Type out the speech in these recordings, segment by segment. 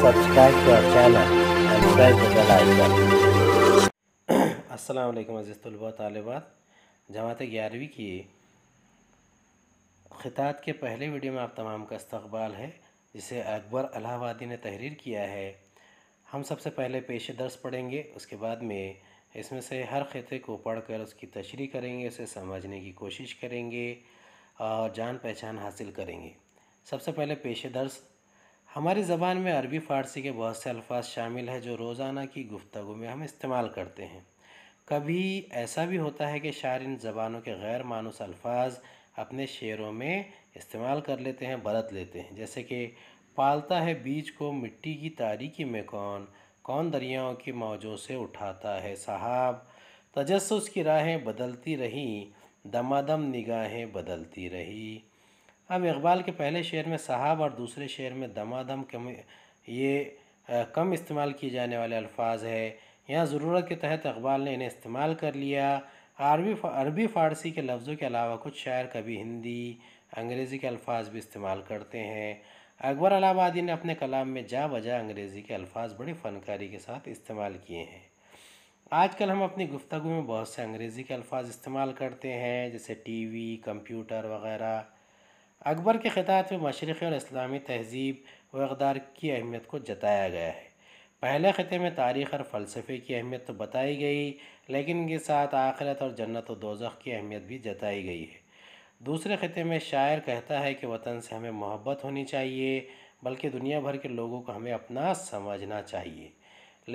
subscribe to अज़ीज़ तलबा तालिबात जमात ग्यारहवीं की ख़ितात के पहले वीडियो में आप तमाम का इस्तबाल है जिसे अकबर अलाहाबादी ने तहरीर किया है हम सबसे पहले पेश दर्स पढ़ेंगे उसके बाद में इसमें से हर ख़िते को पढ़ कर उसकी तशरी करेंगे उसे समझने की कोशिश करेंगे और जान पहचान हासिल करेंगे सबसे पहले पेश दर्ज हमारी ज़बान में अरबी फ़ारसी के बहुत से अल्फाज शामिल हैं जो रोज़ाना की गुफ्तु में हम इस्तेमाल करते हैं कभी ऐसा भी होता है कि शायर इन ज़बानों के गैर मानूस अल्फाज अपने शेरों में इस्तेमाल कर लेते हैं बरत लेते हैं जैसे कि पालता है बीज को मिट्टी की तारीकी में कौन कौन दरियाओं की मौजों से उठाता है साहब तजस्स की राहें बदलती रहीं दमादम निगाहें बदलती रही अब इकबाल के पहले शेर में साहब और दूसरे शेर में दमा दम कम ये कम इस्तेमाल किए जाने वाले अल्फाज है यहाँ ज़रूरत के तहत इकबाल ने इन्हें इस्तेमाल कर लिया अरबी अरबी फ़ारसी के लफ्ज़ों के अलावा कुछ शायर कभी हिंदी अंग्रेज़ी के अल्फाज भी इस्तेमाल करते हैं अकबर अलाबादी ने अपने कलाम में जा बजा अंग्रेज़ी के अल्फाज बड़ी फ़नकारी के साथ इस्तेमाल किए हैं आजकल हम अपनी गुफ्तु में बहुत से अंग्रेज़ी के अल्फाज इस्तेमाल करते हैं जैसे टीवी कंप्यूटर वगैरह अकबर के ख़ितात में मशरक़ी और इस्लामी तहजीब व अकदार की अहमियत को जताया गया है पहले ख़ते में तारीख़ और फ़लसफ़े की अहमियत तो बताई गई लेकिन इनके साथ आखिरत और जन्नत व दोजख की अहमियत भी जताई गई है दूसरे ख़ते में शायर कहता है कि वतन से हमें मोहब्बत होनी चाहिए बल्कि दुनिया भर के लोगों को हमें अपना समझना चाहिए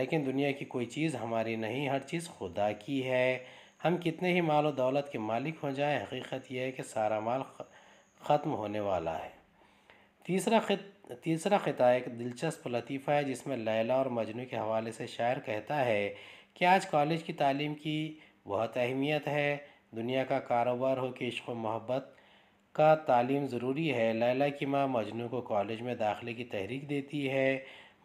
लेकिन दुनिया की कोई चीज़ हमारी नहीं हर चीज़ खुदा की है हम कितने ही माल व दौलत के मालिक हो जाएँ हकीकत यह है कि सारा माल ख... ख़त्म होने वाला है तीसरा खत तीसरा ख़ता एक दिलचस्प लतीफ़ा है जिसमें लैला और मजनू के हवाले से शायर कहता है कि आज कॉलेज की तालीम की बहुत अहमियत है दुनिया का कारोबार हो कि इश्क मोहब्बत का तालीम ज़रूरी है लैला की माँ मजनू को कॉलेज में दाखिले की तहरीक देती है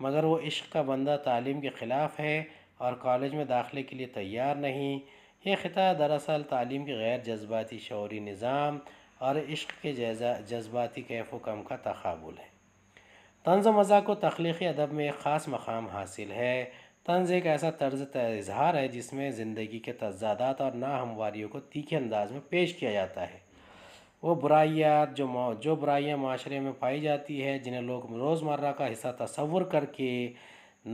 मगर वो इश्क का बंदा तालीम के ख़िलाफ़ है और कॉलेज में दाखिले के लिए तैयार नहीं ये ख़िता दरअसल तालीम के गैर जज्बाती शौरी निज़ाम और इश्क के जज्बाती कैफ कम का तकबुल है तंज़ मज़ा को तख्लीकी अदब में एक ख़ास मकाम हासिल है तंज़ एक ऐसा तर्ज इजहार है जिसमें ज़िंदगी के तजादात और नाहमवारियों को तीखे अंदाज में पेश किया जाता है वो बुराइयात जो जो बुराइयाँ माशरे में पाई जाती है जिन्हें लोग रोज़मर्रा का हिस्सा तस्वुर करके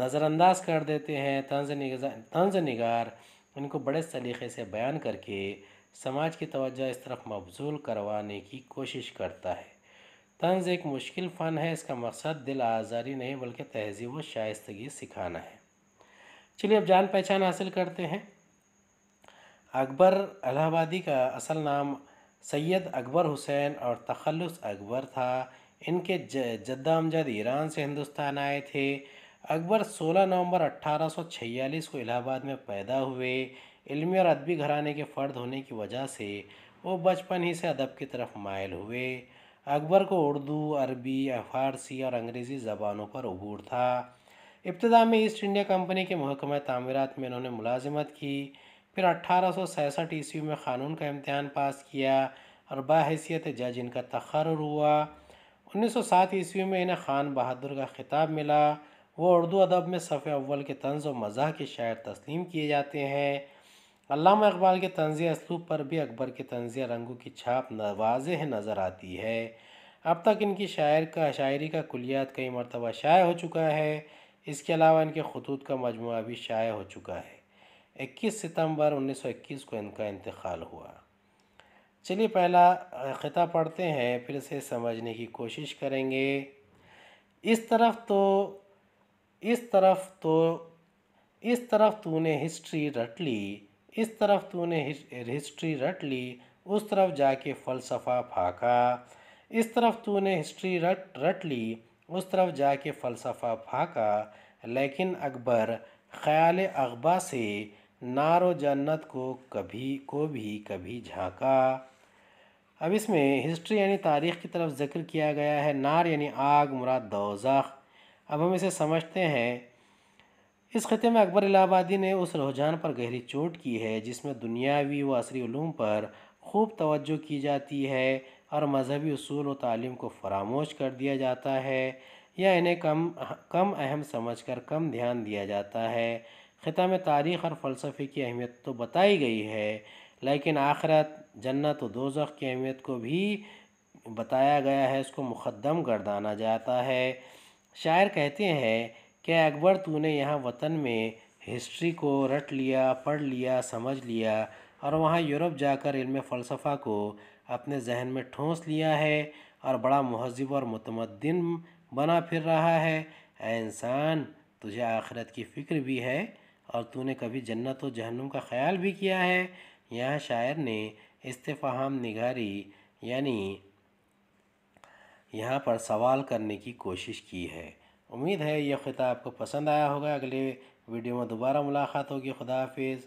नज़रअंदाज कर देते हैं तंज निगार तंज निगार उनको बड़े सलीके से बयान करके समाज की तवज्जो इस तरफ मबजूल करवाने की कोशिश करता है तंज एक मुश्किल फ़न है इसका मकसद दिल आज़ारी नहीं बल्कि तहजीब व शाइगी सिखाना है चलिए अब जान पहचान हासिल करते हैं अकबर अलाहाबादी का असल नाम सैयद अकबर हुसैन और तखलस अकबर था इनके जद्दा अमजद ईरान से हिंदुस्तान आए थे अकबर 16 नवंबर 1846 को इलाहाबाद में पैदा हुए इलमी और अदबी घराने के फ़र्द होने की वजह से वो बचपन ही से अदब की तरफ मायल हुए अकबर को उर्दू अरबी फ़ारसी और अंग्रेज़ी ज़बानों पर अबूर था इब्तदा में ईस्ट इंडिया कंपनी के महकमा तमीरत में इन्होंने मुलाजमत की फिर अट्ठारह ईस्वी में क़ानून का इम्तहान पास किया और बाहसीत जज इनका तखर हुआ 1907 ईस्वी में इन्हें ख़ान बहादुर का खिताब मिला वो उर्दू अदब में सफ़े अव्वल के तंज व मज़ा के शायर तस्लीम किए जाते हैं अलामा इकबाल के तंज़िया इसलूब पर भी अकबर के तंज़िया रंगों की छाप वाज नज़र आती है अब तक इनकी शायर का शायरी का कुलियात कई मरतबा शाये हो चुका है इसके अलावा इनके खतूत का मजमु भी शाये हो चुका है इक्कीस सितम्बर उन्नीस सौ इक्कीस को इनका इंतकाल हुआ चलिए पहला ख़िता पढ़ते हैं फिर इसे समझने की कोशिश करेंगे इस तरफ तो इस तरफ तो इस तरफ तूने हिस्ट्री रट ली इस तरफ तूने हिस्ट्री रट ली उस तरफ जाके फ़लसफ़ा फाका इस तरफ तूने हिस्ट्री रट रट ली उस तरफ जाके फ़लसफ़ा फाका लेकिन अकबर ख्याल अकबा से नारो जन्नत को कभी को भी कभी झांका अब इसमें हिस्ट्री यानी तारीख़ की तरफ जिक्र किया गया है नार यानी आग मुराद दोजख अब हम इसे समझते हैं इस ख़त्े में अकबर इलाहाबादी ने उस रुझान पर गहरी चोट की है जिसमें दुनियावी व असरी ूम पर खूब तोज्जो की जाती है और मजहबी असूल व तालीम को फरामोश कर दिया जाता है या इन्हें कम कम अहम समझ कर कम ध्यान दिया जाता है ख़ता में तारीख़ और फ़लसफ़े की अहमियत तो बताई गई है लेकिन आखरत जन्नत व दोजख की अहमियत को भी बताया गया है इसको मुकदम गर्दाना जाता है शायर कहते हैं क्या अकबर तूने यहाँ वतन में हिस्ट्री को रट लिया पढ़ लिया समझ लिया और वहाँ यूरोप जाकर इल्म फ़लसफ़ा को अपने जहन में ठोंस लिया है और बड़ा महजब और मतमदन बना फिर रहा है ए इंसान तुझे आखिरत की फ़िक्र भी है और तूने कभी जन्नत व जहनुम का ख्याल भी किया है यहाँ शायर ने इस्तफ़ाम निगारी यानी यहाँ पर सवाल करने की कोशिश की है उम्मीद है यह खिताब आपको पसंद आया होगा अगले वीडियो में दोबारा मुलाकात होगी खुदा हाफिज़